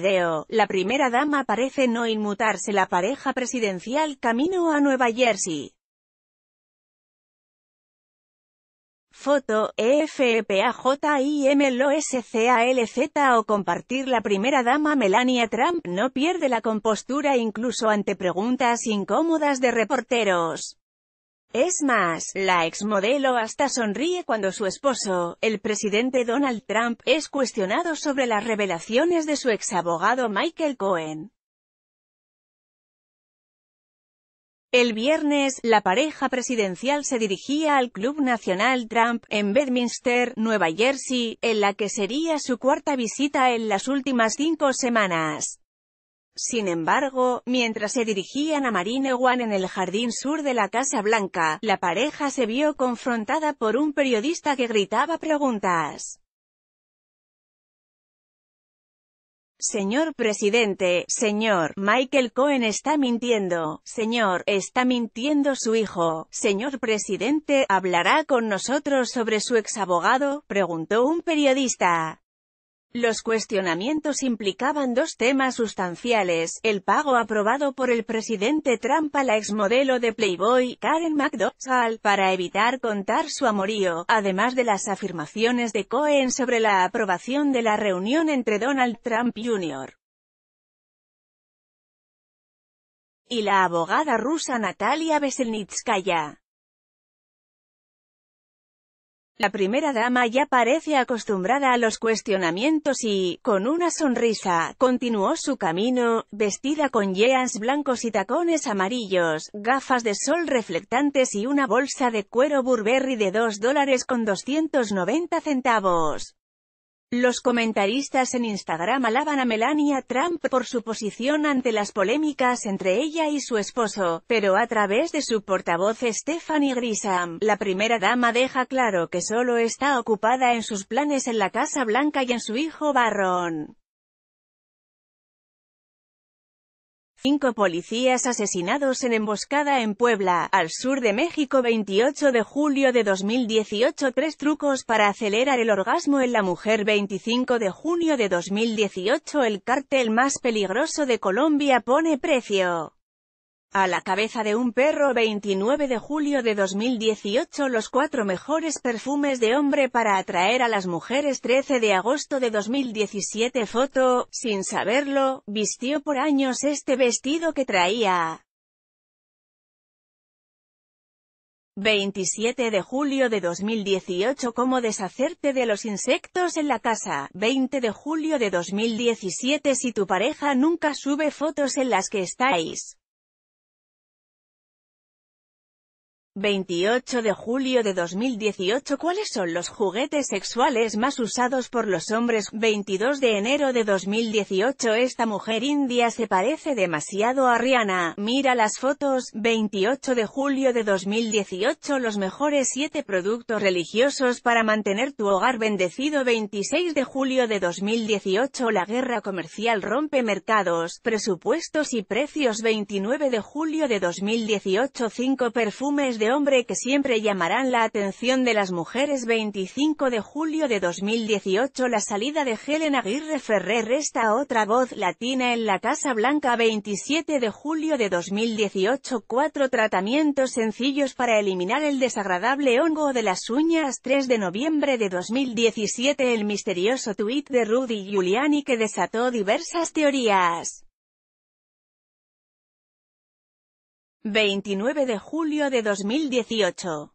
video, la primera dama parece no inmutarse la pareja presidencial camino a Nueva Jersey. Foto, EFPAJIMLOSCALZ o compartir la primera dama Melania Trump no pierde la compostura incluso ante preguntas incómodas de reporteros. Es más, la exmodelo hasta sonríe cuando su esposo, el presidente Donald Trump, es cuestionado sobre las revelaciones de su exabogado Michael Cohen. El viernes, la pareja presidencial se dirigía al Club Nacional Trump, en Bedminster, Nueva Jersey, en la que sería su cuarta visita en las últimas cinco semanas. Sin embargo, mientras se dirigían a Marine One en el jardín sur de la Casa Blanca, la pareja se vio confrontada por un periodista que gritaba preguntas. Señor presidente, señor, Michael Cohen está mintiendo, señor, está mintiendo su hijo, señor presidente, ¿hablará con nosotros sobre su exabogado? preguntó un periodista. Los cuestionamientos implicaban dos temas sustanciales, el pago aprobado por el presidente Trump a la exmodelo de Playboy, Karen McDonald, para evitar contar su amorío, además de las afirmaciones de Cohen sobre la aprobación de la reunión entre Donald Trump Jr. y la abogada rusa Natalia Veselnitskaya. La primera dama ya parece acostumbrada a los cuestionamientos y, con una sonrisa, continuó su camino, vestida con jeans blancos y tacones amarillos, gafas de sol reflectantes y una bolsa de cuero Burberry de 2 dólares con 290 centavos. Los comentaristas en Instagram alaban a Melania Trump por su posición ante las polémicas entre ella y su esposo, pero a través de su portavoz Stephanie Grisham, la primera dama deja claro que solo está ocupada en sus planes en la Casa Blanca y en su hijo Barron. Cinco policías asesinados en emboscada en Puebla, al sur de México 28 de julio de 2018 Tres trucos para acelerar el orgasmo en la mujer 25 de junio de 2018 El cártel más peligroso de Colombia pone precio a la cabeza de un perro 29 de julio de 2018 Los cuatro mejores perfumes de hombre para atraer a las mujeres 13 de agosto de 2017 Foto, sin saberlo, vistió por años este vestido que traía. 27 de julio de 2018 Cómo deshacerte de los insectos en la casa 20 de julio de 2017 Si tu pareja nunca sube fotos en las que estáis 28 de julio de 2018 ¿Cuáles son los juguetes sexuales más usados por los hombres? 22 de enero de 2018 Esta mujer india se parece demasiado a Rihanna. Mira las fotos. 28 de julio de 2018 Los mejores 7 productos religiosos para mantener tu hogar bendecido 26 de julio de 2018 La guerra comercial rompe mercados, presupuestos y precios 29 de julio de 2018 5 perfumes de de hombre que siempre llamarán la atención de las mujeres 25 de julio de 2018 La salida de Helen Aguirre Ferrer resta otra voz latina en la Casa Blanca 27 de julio de 2018 Cuatro tratamientos sencillos para eliminar el desagradable hongo de las uñas 3 de noviembre de 2017 El misterioso tuit de Rudy Giuliani que desató diversas teorías. 29 de julio de 2018